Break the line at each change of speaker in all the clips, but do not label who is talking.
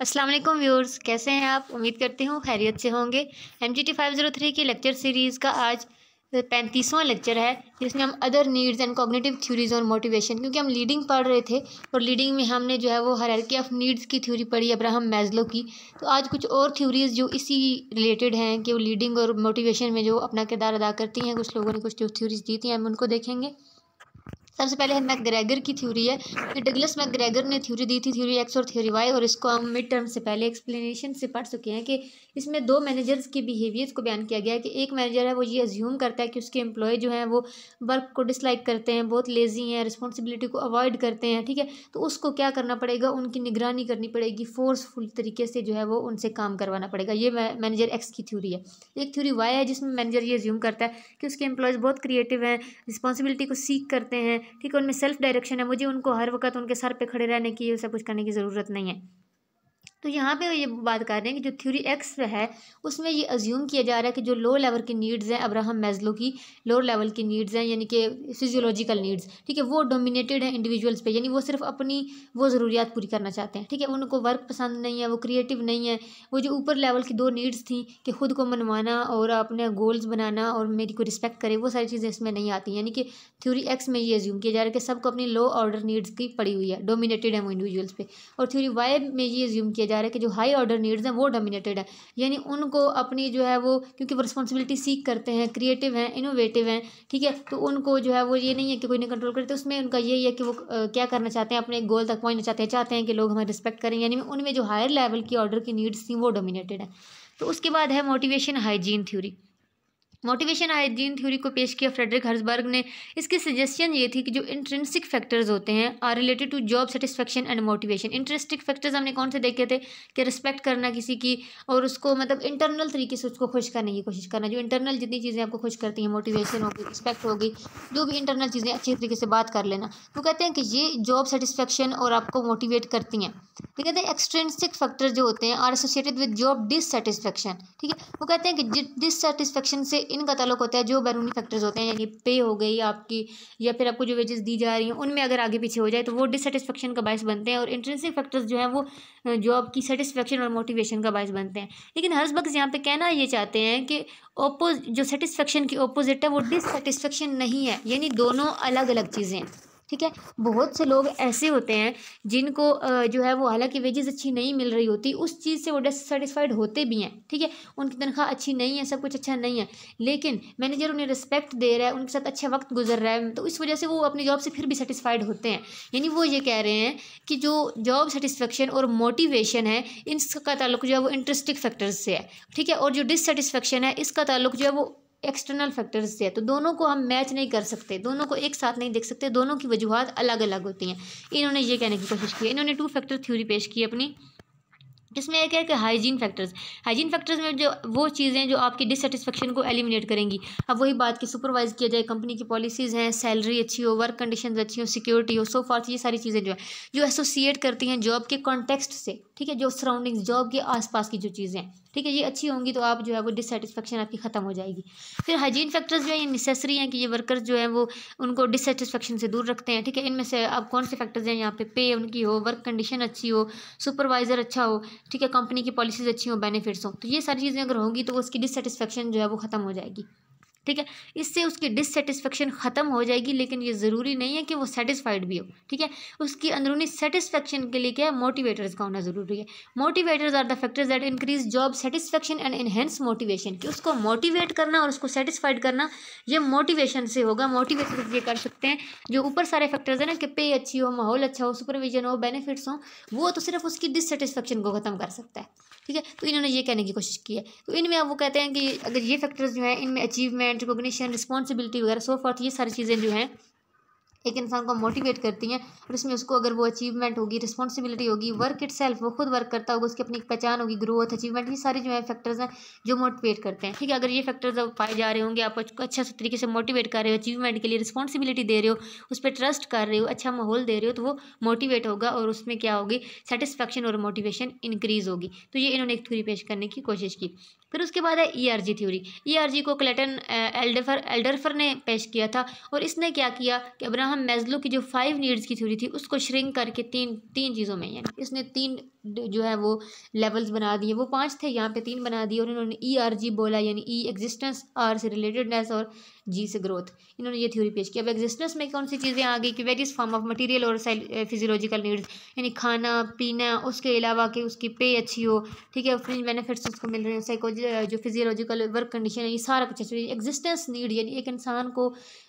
Aslam viewers कैसे हैं आप उम्मीद करती हूँ खैरियत से होंगे M G T five zero three की लेक्चर सीरीज़ का आज पैंतीसवां लेक्चर है जिसमें हम other needs and cognitive theories और मोटिवेशन क्योंकि हम लीडिंग पढ़ रहे थे और लीडिंग में हमने जो है वो हरकी ऑफ नीड्स की थ्योरी पढ़ी अब्राहम मैजलो की तो आज कुछ और थ्योरीज जो इसी रिलेटेड हैं कि वो लीडिंग और मोटिवेशन में जो अपना किरदार अदा करती हैं कुछ लोगों ने कुछ जो थ्योरीज दी थी हम उनको देखेंगे सबसे पहले है मैकग्रेगर की थ्योरी है कि डगलस मैकग्रेगर ने थ्योरी दी थी थ्योरी एक्स और थ्योरी वाई और इसको हम मिड टर्म से पहले एक्सप्लेनेशन से पढ़ चुके हैं कि इसमें दो मैनेजर्स के बिहेवियर्स को बयान किया गया है कि एक मैनेजर है वो ये अज्यूम करता है कि उसके एम्प्लॉय जो हैं वो वर्क को डिसलाइक करते हैं बहुत लेजी हैं रिस्पॉन्सिबिलिटी को अवॉइड करते हैं ठीक है तो उसको क्या करना पड़ेगा उनकी निगरानी करनी पड़ेगी फोर्सफुल तरीके से जो है वो उनसे काम करवाना पड़ेगा ये मैनेजर एक्स की थ्योरी है एक थ्योरी वाई है जिसमें मैनेजर ये ज्यूम करता है कि उसके एम्प्लॉयज़ बहुत क्रिएटिव हैं रिस्पॉन्सिबिलिटी को सीख करते हैं ठीक है उनमें सेल्फ डायरेक्शन है मुझे उनको हर वक्त उनके सर पे खड़े रहने की ये सब कुछ करने की ज़रूरत नहीं है तो यहाँ पे ये बात कर रहे हैं कि जो थ्योरी एक्स है उसमें ये अज्यूम किया जा रहा है कि जो लोअर लेवल की नीड्स हैं अब्राहम मेजलो की लोअर लेवल की नीड्स हैं यानी कि फिजियोलॉजिकल नीड्स ठीक है वो डोमिनेटेड हैं इंडिविजुअल्स पे यानी वो सिर्फ अपनी वो ज़रूरियात पूरी करना चाहते हैं ठीक है उनको वर्क पसंद नहीं है वो क्रिएटिव नहीं है वो जो ऊपर लेवल की दो नीड्स थी कि खुद को मनवाना और अपने गोल्स बनाना और मेरी को रिस्पेक्ट करे वो सारी चीज़ें इसमें नहीं आती यानी कि थ्योरी एक्स में ये अज्यूम किया जा रहा है कि सबको अपनी लो ऑर्डर नीड्स की पड़ी हुई है डोमिनेटेड है वो इंडिविजुअल्स पर और थ्योरी वाई में ये अज्यूम किया जा रहा है कि जो हाई ऑर्डर नीड्स हैं वो डोमिनेटेड है यानी उनको अपनी जो है वो क्योंकि वो रिस्पॉन्सिबिलिटी सीख करते हैं क्रिएटिव हैं इनोवेटिव हैं ठीक है तो उनको जो है वो ये नहीं है कि कोई नहीं कंट्रोल करते उसमें उनका यही है कि वो क्या करना चाहते हैं अपने गोल तक पहुँचना चाहते हैं चाहते हैं कि लोग हमें रिस्पेक्ट करें यानी उनमें जो हायर लेवल की ऑर्डर की नीड्स थी वो डोमिनेटेड है तो उसके बाद है motivation hygiene theory motivation hygiene theory को पेश किया फ्रेडरिक हर्सबर्ग ने इसकी सजेशन ये थी कि जो इंट्रेंसिक फैक्टर्स होते हैं are related to job satisfaction and motivation intrinsic factors हमने कौन से देखे थे कि रिस्पेक्ट करना किसी की और उसको मतलब इंटरनल तरीके से उसको खुश करने की कोशिश करना जो इंटरनल जितनी चीज़ें आपको खुश करती हैं मोटिवेशन होगी रिस्पेक्ट होगी जो भी इंटरनल चीज़ें अच्छे तरीके से बात कर लेना वो तो कहते हैं कि ये जॉब सेटिस्फेक्शन और आपको मोटिवेट करती हैं ठीक तो कहते हैं एक्सट्रेंसिक फैक्टर जो होते हैं are associated with job dissatisfaction ठीक है वो कहते हैं कि डिससेटिस्फेक्शन से इन कतलों को होता है जो बैरूनी फैक्टर्स होते हैं यानी पे हो गई आपकी या फिर आपको जो वेजेस दी जा रही हैं उनमें अगर आगे पीछे हो जाए तो वो डिससेटिस्फेक्शन का बायस बनते हैं और इंटरेंसिक फैक्टर्स जो हैं वो जॉब की सेटिस्फेक्शन और मोटिवेशन का बायस बनते हैं लेकिन हर वक्त यहाँ पर कहना ये चाहते हैं कि ओपोज जो सेटिस्फेक्शन की ओपोजिट है वो डिससेटिस्फेक्शन नहीं है यानी दोनों अलग अलग चीज़ें हैं ठीक है बहुत से लोग ऐसे होते हैं जिनको जो है वो हालांकि वेजेस अच्छी नहीं मिल रही होती उस चीज़ से वो डिससेटिस्फाइड होते भी हैं ठीक है उनकी तनख्वाह अच्छी नहीं है सब कुछ अच्छा नहीं है लेकिन मैनेजर उन्हें रिस्पेक्ट दे रहा है उनके साथ अच्छा वक्त गुजर रहा है तो इस वजह से वो अपनी जॉब से फिर भी सेटिस्फाइड होते हैं यानी वो ये कह रहे हैं कि जो जॉब सेटिस्फेक्शन और मोटिवेशन है इसका ताल्लुक जो है वो इंटरेस्टिंग फैक्टर्स से है ठीक है और जो डिससेटिस्फेक्शन है इसका ताल्लुक जो है वो एक्सटर्नल फैक्टर्स से है तो दोनों को हम मैच नहीं कर सकते दोनों को एक साथ नहीं देख सकते दोनों की वजूहत अलग अलग होती हैं इन्होंने ये कहने की कोशिश की इन्होंने टू फैक्टर थ्योरी पेश की अपनी इसमें एक है कि हाइजीन फैक्टर्स हाइजीन फैक्टर्स में जो वो चीज़ें जो आपकी डिससेटिस्फेक्शन को एलिमिनेट करेंगी अब वही बात कि सुपरवाइज किया जाए कंपनी की पॉलिसीज़ हैं सैलरी अच्छी हो वर्क कंडीशंस अच्छी हो सिक्योरिटी हो सो फॉर्थ ये सारी चीज़ें जो है जो एसोसिएट करती हैं जॉब के कॉन्टेक्स्ट से ठीक है जो सराउंडिंग्स जॉब के आसपास की जो चीज़ें हैं ठीक है ये अच्छी होंगी तो आप जो है वो डिससेटिस्फेक्शन आपकी ख़त्म हो जाएगी फिर हाइजीन फैक्टर्स जो है ये नेसेसरी हैं कि ये वर्कर्स जो है वो उनको डिससेटिस्फेक्शन से दूर रखते हैं ठीक है इनमें से आप कौन से फैक्टर्स हैं यहाँ पे पे उनकी हो वर्क कंडीशन अच्छी हो सुपरवाइज़र अच्छा हो ठीक है कंपनी की पॉलिसीज़ अच्छी हो बेनिफिट्स हों तो ये सारी चीज़ें अगर होंगी तो उसकी डिससेटिस्फेक्शन जो है वो ख़त्म हो जाएगी ठीक है इससे उसकी डिससेटिस्फेक्शन ख़त्म हो जाएगी लेकिन ये ज़रूरी नहीं है कि वो सेटिस्फाइड भी हो ठीक है उसकी अंदरूनी सेटिस्फेक्शन के लिए क्या है मोटिवेटर्स का होना ज़रूरी है motivators are the factors that increase job satisfaction and enhance motivation कि उसको मोटिवेट करना और उसको सेटिस्फाइड करना ये मोटिवेशन से होगा मोटिवेशन ये कर सकते हैं जो ऊपर सारे फैक्टर्स हैं ना कि पे अच्छी हो माहौल अच्छा हो सुपरविजन हो बेनिफिट्स हो वो तो सिर्फ उसकी डिससेटिस्फेक्शन को ख़त्म कर सकता है ठीक है तो इन्होंने ये कहने की कोशिश की है तो इनमें अब वो कहते हैं कि अगर ये फैक्टर्स जो हैं इनमें अचीवमेंट टैलेंट रिकोगशन रिस्पॉन्सिबिलिटी वगैरह सो फॉर्थ ये सारी चीज़ें जो हैं एक इंसान को मोटिवेट करती हैं और इसमें उसको अगर वो अचीवमेंट होगी रिस्पॉन्सिबिलिटी होगी वर्क इट सेल्फ वो खुद वर्क करता होगा उसकी अपनी पहचान होगी ग्रोथ अचीवमेंट ये सारे जो है फैक्टर्स हैं जो मोटिवेट करते हैं ठीक है अगर ये फैक्टर्स अब पाए जा रहे होंगे आप उसको अच्छा से तरीके से मोटिवेट कर रहे हो अचीवमेंट के लिए रिस्पॉन्सिबिलिटी दे रहे हो उस पर ट्रस्ट कर रहे हो अच्छा माहौल दे रहे हो तो वो मोटिवेट होगा और उसमें क्या होगी सेटिस्फैक्शन और मोटिवेशन इंक्रीज़ होगी तो ये इन्होंने एक थ्री पेश करने की कोशिश की फिर उसके बाद है ईआरजी थ्योरी ईआरजी को क्लेटन एल्डरफर एल्डरफर ने पेश किया था और इसने क्या किया कि अब्राहम मेजलो की जो फाइव नीड्स की थ्योरी थी उसको श्रिंक करके तीन तीन चीज़ों में यानी इसने तीन जो है वो लेवल्स बना दिए वो पांच थे यहाँ पे तीन बना दिए और इन्होंने ई आर जी बोला यानी ई एग्जिस्टेंस आर से रिलेटेडनेस और जी से ग्रोथ इन्होंने ये थ्योरी पेश की अब एग्जिस्टेंस में कौन सी चीज़ें आ गई कि वेरियस फॉर्म ऑफ मटेरियल और फिजियोलॉजिकल नीड्स यानी खाना पीना उसके अलावा कि उसकी पे अच्छी हो ठीक है फ्रिंज बेनिफिट्स उसको मिल रहे हैं साइकोलॉजी जो फिजियोलॉजिकल वर्क कंडीशन है ये सारा कुछ एक्चुअली एग्जिस्टेंस नीड यानी एक इंसान को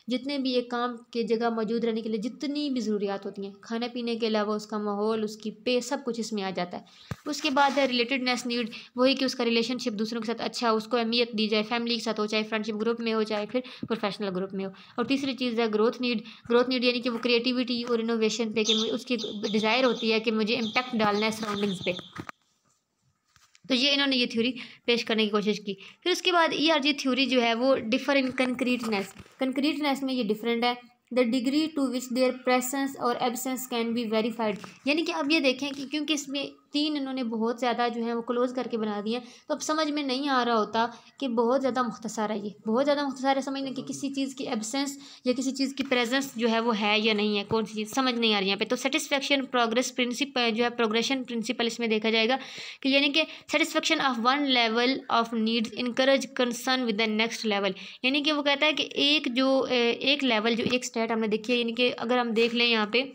जितने भी एक काम के जगह मौजूद रहने के लिए जितनी भी ज़रूरियात होती हैं खाने पीने के अलावा उसका माहौल उसकी पे सब कुछ इसमें आ जाता है उसके बाद है रिलेटेडनेस नीड वही कि उसका रिलेशनशिप दूसरों के साथ अच्छा उसको अहमियत दी जाए फैमिली के साथ हो चाहे फ्रेंडशिप ग्रुप में हो चाहे फिर प्रोफेशनल ग्रुप में हो और तीसरी चीज़ है ग्रोथ नीड ग्रोथ नीड यानी कि वो क्रिएटिविटी और इनोवेशन पे कि उसकी डिज़ायर होती है कि मुझे इम्पैक्ट डालना है सराउंडिंग्स पे तो ये इन्होंने ये थ्योरी पेश करने की कोशिश की फिर उसके बाद ई आर जी थ्योरी जो है वो डिफर इन कंक्रीटनेस कंक्रीटनेस में ये डिफरेंट है the degree to which their presence और एबसेंस कैन बी वेरीफाइड यानी कि अब ये देखें कि क्योंकि इसमें तीन इन्होंने बहुत ज़्यादा जो है वो क्लोज़ करके बना दिए तो अब समझ में नहीं आ रहा होता कि बहुत ज़्यादा मुख्तसर है ये बहुत ज़्यादा मुख्तसर है समझ कि किसी चीज़ की एबसेंस या किसी चीज़ की प्रेजेंस जो है वो है या नहीं है कौन सी चीज़ समझ नहीं आ रही यहाँ पे तो सेटिसफेक्शन प्रोग्रेस प्रिंसिपल जो है प्रोग्रेशन प्रिंसिपल इसमें देखा जाएगा कि यानी कि satisfaction of one level of needs encourage concern with the next level यानी कि वो कहता है कि एक जो एक लेवल जो एक स्टेट हमने देखी है यानी कि अगर हम देख लें यहाँ पर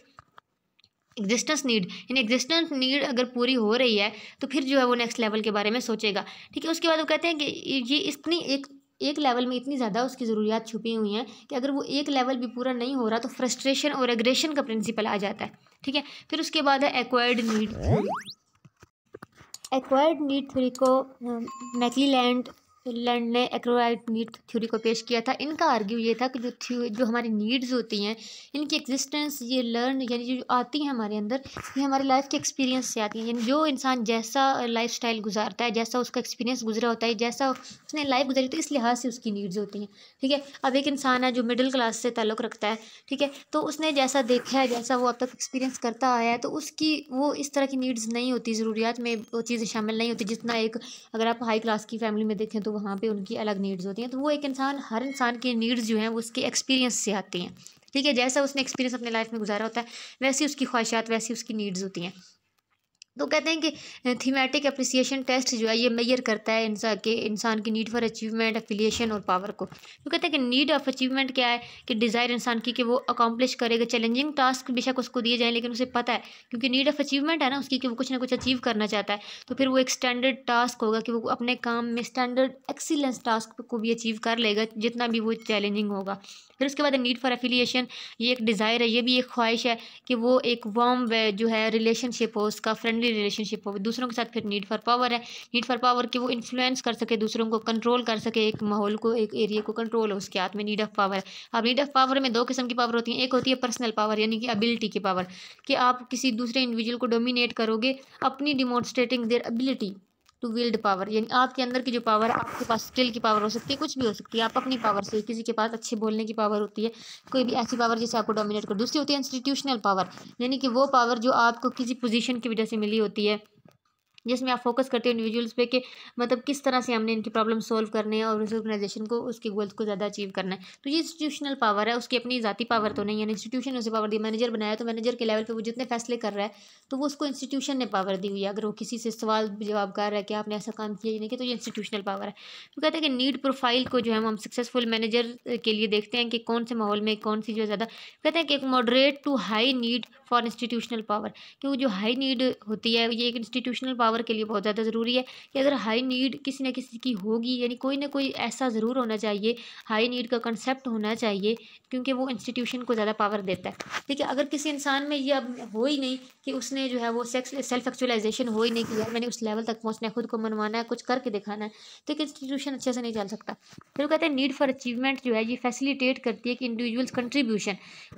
एग्जिस्टेंस नीड यानी एग्जिस्टेंस नीड अगर पूरी हो रही है तो फिर जो है वो नेक्स्ट लेवल के बारे में सोचेगा ठीक है उसके बाद वो कहते हैं कि ये इतनी एक एक लेवल में इतनी ज़्यादा उसकी ज़रूरियात छुपी हुई हैं कि अगर वो एक लेवल भी पूरा नहीं हो रहा तो फ्रस्ट्रेशन और एग्रेशन का प्रिंसिपल आ जाता है ठीक है फिर उसके बाद है acquired need acquired need three को मैकली लैंड फिनलैंड ने एक्रोराइट नीड थ्योरी को पेश किया था इनका आर्ग्यू ये था कि जो जो हमारी नीड्स होती हैं इनकी एग्जिस्टेंस ये लर्न यानी जो आती हैं हमारे अंदर ये हमारे लाइफ के एक्सपीरियंस से आती हैं यानी जो इंसान जैसा लाइफ स्टाइल गुजारता है जैसा उसका एक्सपीरियंस गुजरा होता है जैसा उसने लाइफ गुजारी तो इस लिहाज से उसकी नीड्स होती हैं ठीक है अब एक इंसान है जो मिडिल क्लास से ताल्लुक़ रखता है ठीक है तो उसने जैसा देखा है जैसा वो अब तक एक्सपीरियंस करता आया है तो उसकी वो इस तरह की नीड्स नहीं होती ज़रूरियात में वो चीज़ें शामिल नहीं होती जितना एक अगर आप हाई क्लास की फैमिली में देखें तो वहाँ पे उनकी अलग नीड्स होती हैं तो वो एक इंसान हर इंसान की नीड्स जो हैं वो उसके एक्सपीरियंस से आती हैं ठीक है जैसा उसने एक्सपीरियंस अपने लाइफ में गुजारा होता है वैसी उसकी ख्वाहिशात वैसी उसकी नीड्स होती हैं तो कहते हैं कि थीमेटिक अप्रिसिएशन टेस्ट जो है ये मैयर करता है इंसान के इंसान की नीड फॉर अचीवमेंट अफिलिएशन और पावर को तो कहते हैं कि नीड ऑफ अचीवमेंट क्या है कि डिज़ायर इंसान की कि वो अकॉम्प्लिश करेगा चैलेंजिंग टास्क बेशक उसको दिए जाएँ लेकिन उसे पता है क्योंकि नीड ऑफ अचीवमेंट है ना उसकी कि वो कुछ ना कुछ अचीव करना चाहता है तो फिर वो एक स्टैंडर्ड टास्क होगा कि वो अपने काम में स्टैंडर्ड एक्सीलेंस टास्क को भी अचीव कर लेगा जितना भी वो चैलेंजिंग होगा फिर उसके बाद नीड फॉर एफिलिएशन ये एक डिज़ायर है ये भी एक ख्वाहिश है कि वो एक वार्म जो है रिलेशनशिप हो उसका फ्रेंडली रिलेशनशिप हो दूसरों के साथ फिर नीड फॉर पावर है नीड फॉर पावर कि वो इन्फ्लुएंस कर सके दूसरों को कंट्रोल कर सके एक माहौल को एक एरिए को कंट्रोल हो उसके हाथ में नीड ऑफ पावर है अब नीड ऑफ पावर में दो किस्म की पावर होती है एक होती है पर्सनल पावर यानी कि अबिलिटी की पावर कि आप किसी दूसरे इंडिविजुअल को डोमिनेट करोगे अपनी demonstrating their ability to wield power यानी आपके अंदर की जो पावर है आपके पास स्किल की पावर हो सकती है कुछ भी हो सकती है आप अपनी पावर से किसी के पास अच्छे बोलने की पावर होती है कोई भी ऐसी पावर जिसे आपको डोमिनेट कर दूसरी होती है इंस्टीट्यूशनल पावर यानी कि वो पावर जो आपको किसी पोजिशन की वजह से मिली होती है जिसमें आप फोकस करते हो इंडिविजुअल्स पे कि मतलब किस तरह से हमने इनकी प्रॉब्लम सॉल्व करने है और उस ऑर्गेनाइजेशन को उसके गोल्स को ज़्यादा अचीव करना है तो ये इंस्टीट्यूशनल पावर है उसकी अपनी ज़ाती पावर तो हम्म। नहीं है इंस्टीट्यूशन ने उसे पावर दी मैनेजर बनाया तो मैनेजर के लेवल पर वो जितने फैसले कर रहा है तो वो उसको इंस्टीट्यूशन ने पावर दी हुई है अगर वो किसी से सवाल जवाब कर रहा है कि आपने ऐसा काम किया नहीं किया तो ये इंस्टीट्यूशनल पावर है तो कहते हैं कि नीड प्रोफाइल को जो है हम सक्सेसफुल मैनेजर के लिए देखते हैं कि कौन से माहौल में कौन सी जो है ज़्यादा कहते हैं कि एक moderate to high need for institutional power क्योंकि जो हाई नीड होती है ये एक इंस्टीट्यूशनल पावर पावर के लिए बहुत ज़्यादा ज़रूरी है कि अगर हाई नीड किसी न किसी की होगी यानी कोई ना कोई ऐसा ज़रूर होना चाहिए हाई नीड का कंसेप्ट होना चाहिए क्योंकि वो इंस्टीट्यूशन को ज़्यादा पावर देता है ठीक है अगर किसी इंसान में ये अब हो ही नहीं कि उसने जो है वो सेक्स सेल्फ एक्चुअलाइजेशन हो ही नहीं किया मैंने उस लेवल तक पहुँचना है खुद को मनवाना है कुछ करके दिखाना है तो एक इंस्टीट्यूशन अच्छे से नहीं चल सकता फिर वो कहते हैं नीड फॉर अचीवमेंट जो है ये फैसिलिटेट करती है कि इंडिविजुअल्स कंट्रीब्यूशन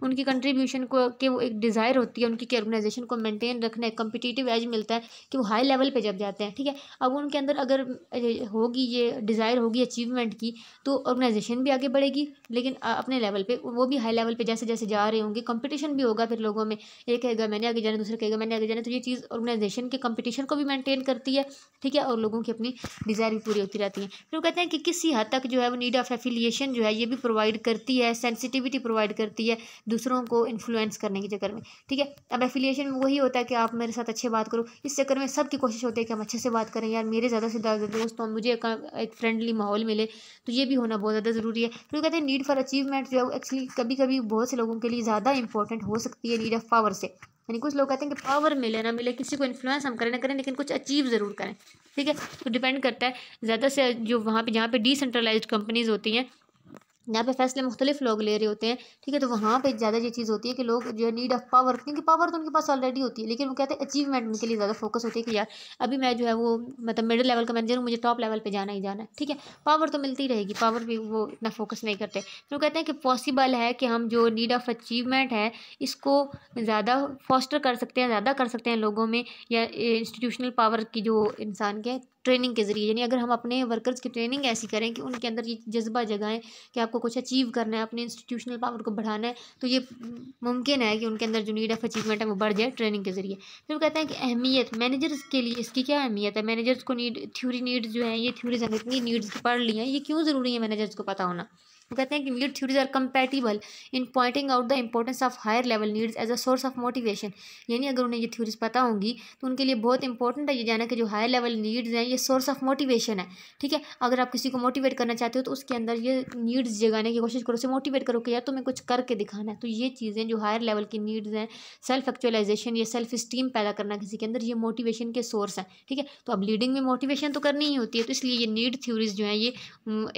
उनकी कंट्रीब्यूशन को के वो एक डिज़ायर होती है उनकी ऑर्गेनाइजेशन को मेनटेन रखना है कम्पिटिटिव एज मिलता है कि वो हाई लेवल लेवल पे जब जाते हैं ठीक है अब उनके अंदर अगर होगी ये डिज़ायर होगी अचीवमेंट की तो ऑर्गेनाइजेशन भी आगे बढ़ेगी लेकिन अपने लेवल पे वो भी हाई लेवल पे जैसे जैसे जा रहे होंगे कंपटीशन भी होगा फिर लोगों में एक कहेगा मैंने आगे जाना दूसरा कहेगा मैंने आगे जाना तो ये चीज़ ऑर्गेनाइजेशन के कम्पटिशन को भी मेनटेन करती है ठीक है और लोगों की अपनी डिज़ायर भी पूरी होती रहती है फिर वो कहते हैं कि किसी हद तक जो है वो नीड ऑफ एफिलिएशन जो है ये भी प्रोवाइड करती है सेंसिटिविटी प्रोवाइड करती है दूसरों को इन्फ्लुएंस करने के चक्कर में ठीक है अब एफिलिएशन वही होता है कि आप मेरे साथ अच्छे बात करो इस चक्कर में सबकी कोशिश कोशिश होती है कि हम अच्छे से बात करें यार मेरे ज़्यादा से ज़्यादा दोस्तों और मुझे एक, एक फ्रेंडली माहौल मिले तो ये भी होना बहुत ज़्यादा ज़रूरी है फिर कहते हैं नीड फॉर अचीवमेंट जो एक्चुअली कभी कभी बहुत से लोगों के लिए ज़्यादा इंपॉर्टेंट हो सकती है नीड ऑफ पावर से यानी कुछ लोग कहते हैं कि पावर मिले ना मिले किसी को इन्फ्लुएंस हम करें ना करें लेकिन कुछ अचीव ज़रूर करें ठीक है तो डिपेंड करता है ज़्यादा से जो वहाँ पर जहाँ पर डिसेंट्रलाइज कंपनीज़ होती हैं यहाँ पे फैसले मुख्तलिफ लोग ले रहे होते हैं ठीक है तो वहाँ पे ज़्यादा ये चीज़ होती है कि लोग जो है नीड ऑफ पावर क्योंकि पावर तो उनके पास ऑलरेडी होती है लेकिन वो कहते हैं अचीवमेंट उनके लिए ज़्यादा फोकस होती है कि यार अभी मैं जो है वो मतलब मिडिल लेवल का मैनेजर हूँ मुझे टॉप लेवल पर जाना ही जाना है ठीक है पावर तो मिलती रहेगी पावर भी वो इतना फोकस नहीं करते फिर वो कहते हैं कि पॉसिबल है कि हम जो नीड ऑफ अचीवमेंट है इसको ज़्यादा फॉस्टर कर सकते हैं ज़्यादा कर सकते हैं लोगों में या इंस्टीट्यूशनल पावर की जो इंसान के ट्रेनिंग के ज़रिए यानी अगर हम अपने वर्कर्स की ट्रेनिंग ऐसी करें कि उनके अंदर ये जज्बा जगाएं कि आपको कुछ अचीव करना है अपने इंस्टीट्यूशनल पावर को बढ़ाना है तो ये मुमकिन है कि उनके अंदर जो नीड ऑफ अचीवमेंट है वो बढ़ जाए ट्रेनिंग के ज़रिए फिर वो कहते हैं कि अहमियत मैनेजर्स के लिए इसकी क्या अहमियत है मैनेजर्स को नीड थ्यूरी नीड्स जो है ये थ्यूरीज नीड्स पढ़ ली हैं ये क्यों ज़रूरी है मैनेजर्स को पता होना वो कहते हैं कि need theories are compatible in pointing out the importance of higher level needs as a source of motivation यानी अगर उन्हें ये थ्योरीज पता होंगी तो उनके लिए बहुत इंपॉर्टेंट है ये जाना कि जो हायर लेवल नीड्स हैं ये सोर्स ऑफ मोटिवेशन है ठीक है अगर आप किसी को मोटिवेट करना चाहते हो तो उसके अंदर ये नीड्स जगाने की कोशिश करो उसे मोटिवेट करो कि यार तुम्हें कुछ करके दिखाना है तो ये चीज़ें जो हायर लेवल की नीड्स हैं सेल्फ एक्चुअलाइजेशन या सेल्फ स्टीम पैदा करना किसी के अंदर ये मोटिवेशन के सोर्स हैं ठीक है तो अब लीडिंग में मोटिवेशन तो करनी ही होती है तो इसलिए ये नीड थ्योरीज जो हैं ये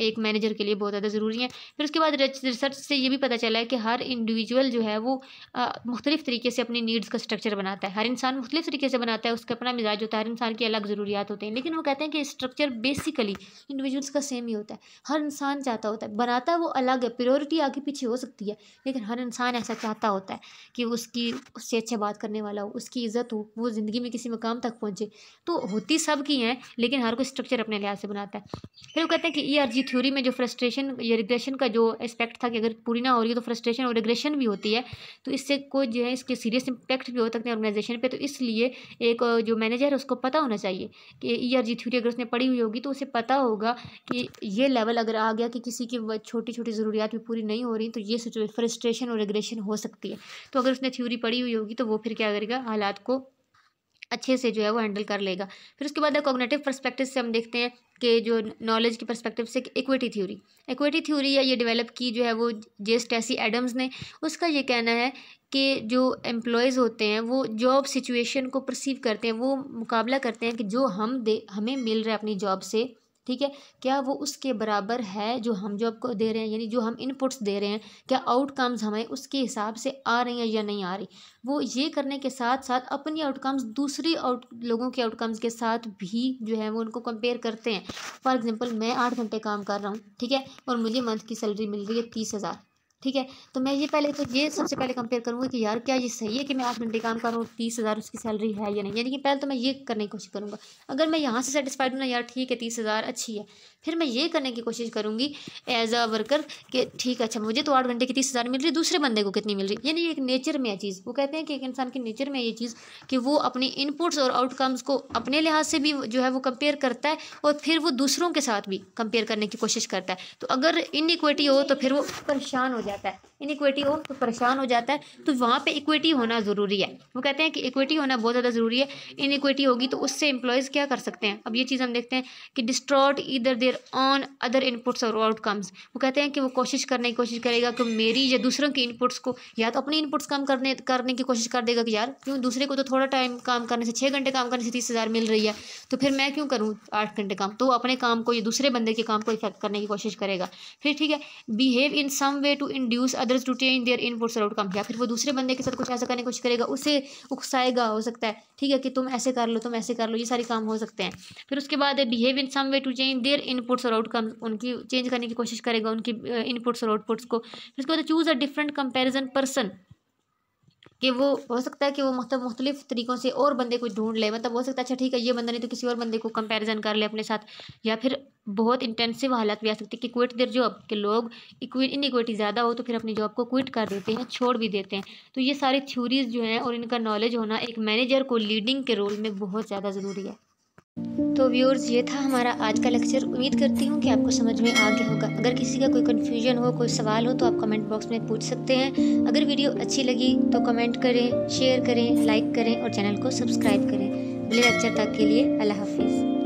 एक मैनेजर के लिए बहुत ज़्यादा ज़रूरी हैं फिर उसके बाद रिसर्च से ये भी पता चला है कि हर इंडिविजुअल जो है वो मुख्तलिफ़ तरीके से अपनी नीड्स का स्ट्रक्चर बनाता है हर इंसान मुख्तलिफ तरीके से बनाता है उसका अपना मिजाज होता है हर इंसान की अलग ज़रूरियात होते हैं लेकिन वो कहते हैं कि स्ट्रक्चर बेसिकली इंडिविजुअल्स का सेम ही होता है हर इंसान चाहता होता है बनाता वो अलग है प्योरिटी आगे पीछे हो सकती है लेकिन हर इंसान ऐसा चाहता होता है कि उसकी उससे अच्छे बात करने वाला हो उसकी इज़्ज़त हो वो ज़िंदगी में किसी मकाम तक पहुँचे तो होती सब की हैं लेकिन हर कोई स्ट्रक्चर अपने लिहाज से बनाता है फिर वो कहते हैं कि ई आर जी थ्योरी में जो फ्रस्ट्रेशन या रिग्रेशन फ्रस्ट्रेशन का जो एस्पेक्ट था कि अगर पूरी ना हो रही है तो फ्रस्ट्रेशन और एग्रेशन भी होती है तो इससे कोई जो है इसके सीरियस इम्पैक्ट भी हो सकते हैं ऑर्गेनाइजेशन पर तो इसलिए एक जो मैनेजर है उसको पता होना चाहिए कि ई आर जी थ्योरी अगर उसने पढ़ी हुई होगी तो उसे पता होगा कि ये लेवल अगर आ गया कि किसी की छोटी छोटी ज़रूरियात भी पूरी नहीं हो रही तो ये सिचुएशन फ्रस्ट्रेशन और एग्रेशन हो सकती है तो अगर उसने थ्यूरी पढ़ी हुई होगी तो वो फिर क्या करेगा हालात को अच्छे से जो है वो हैंडल कर लेगा फिर उसके बाद कॉग्नेटिव परस्पेक्टिव से हम देखते हैं के जो नॉलेज के परस्पेक्टिव से इक्विटी थ्योरी इक्विटी थ्योरी या ये डेवलप की जो है वो जे स्टेसी एडम्स ने उसका ये कहना है कि जो एम्प्लॉयज़ होते हैं वो जॉब सिचुएशन को परसीव करते हैं वो मुकाबला करते हैं कि जो हम दे हमें मिल रहा है अपनी जॉब से ठीक है क्या वो उसके बराबर है जो हम जो आपको दे रहे हैं यानी जो हम इनपुट्स दे रहे हैं क्या आउटकम्स हमें उसके हिसाब से आ रही हैं या नहीं आ रही वो ये करने के साथ साथ अपनी आउटकम्स दूसरी आउट लोगों के आउटकम्स के साथ भी जो है वो उनको कंपेयर करते हैं फॉर एग्जांपल मैं आठ घंटे काम कर रहा हूँ ठीक है और मुझे मंथ की सैलरी मिल रही है तीस हज़ार ठीक है तो मैं ये पहले तो ये सबसे पहले कंपेयर करूँगा कि यार क्या ये सही है कि मैं आठ घंटे काम कर रहा हूँ तीस हज़ार उसकी सैलरी है या नहीं यानी कि पहले तो मैं ये करने की कोशिश करूँगा अगर मैं यहाँ से सेटिसफाइड हूँ ना यार ठीक है तीस हज़ार अच्छी है फिर मैं ये करने की कोशिश करूँगी एज अ वर्कर कि ठीक है अच्छा मुझे तो आठ घंटे की तीस हज़ार मिल रही है दूसरे बंदे को कितनी मिल रही है यानी एक नेचर में है चीज़ वो कहते हैं कि एक इंसान के नेचर में ये चीज़ कि वो अपने इनपुट्स और आउटकम्स को अपने लिहाज से भी जो है वो कंपेयर करता है और फिर वो दूसरों के साथ भी कंपेयर करने की कोशिश करता है तो अगर इनइक्वटी हो तो फिर वो परेशान हो जाए Yeah, okay. इक्विटी हो तो परेशान हो जाता है तो वहाँ पे इक्विटी होना ज़रूरी है वो कहते हैं कि इक्विटी होना बहुत ज़्यादा ज़रूरी है इक्विटी होगी तो उससे एम्प्लॉयज़ क्या कर सकते हैं अब ये चीज़ हम देखते हैं कि distort either their own other inputs और आउटकम्स वो कहते हैं कि वो कोशिश करने की कोशिश करेगा कि मेरी या दूसरों के इनपुट्स को या तो अपने इनपुट्स कम करने करने की कोशिश कर देगा कि यार क्यों दूसरे को तो थोड़ा टाइम काम करने से छः घंटे काम करने से तीस हज़ार मिल रही है तो फिर मैं क्यों करूँ आठ घंटे काम तो अपने काम को या दूसरे बंदे के काम को इफेक्ट करने की कोशिश करेगा फिर ठीक है behave in some way to induce others duty in their inputs outcome या फिर वो दूसरे बंदे के साथ कुछ ऐसा करने की कोशिश करेगा उसे उकसाएगा हो सकता है ठीक है कि तुम ऐसे कर लो तुम ऐसे कर लो ये सारे काम हो सकते हैं फिर उसके बाद behave in some way to change their inputs और आउटकम उनकी चेंज करने की कोशिश करेगा उनकी इनपुट्स और आउटपुट्स को फिर उसके बाद choose a different comparison person कि वो हो सकता है कि वो मतलब मुख्तलिफ तरीक़ों से और बंदे को ढूंढ ले मतलब हो सकता है अच्छा ठीक है ये बंदा नहीं तो किसी और बंदे को कंपैरिजन कर ले अपने साथ या फिर बहुत इंटेंसिव हालात भी आ सकती है कि क्विट देर जॉब के लोग इन इक्विटी ज़्यादा हो तो फिर अपनी जॉब को क्विट कर देते हैं छोड़ भी देते हैं तो ये सारी थ्योरीज़ जो हैं और इनका नॉलेज होना एक मैनेजर को लीडिंग के रोल में बहुत ज़्यादा ज़रूरी है तो व्यूअर्स ये था हमारा आज का लेक्चर उम्मीद करती हूँ कि आपको समझ में आ गया होगा अगर किसी का कोई कन्फ्यूजन हो कोई सवाल हो तो आप कमेंट बॉक्स में पूछ सकते हैं अगर वीडियो अच्छी लगी तो कमेंट करें शेयर करें लाइक करें और चैनल को सब्सक्राइब करें अगले लेक्चर तक के लिए अल्लाह हाफिज़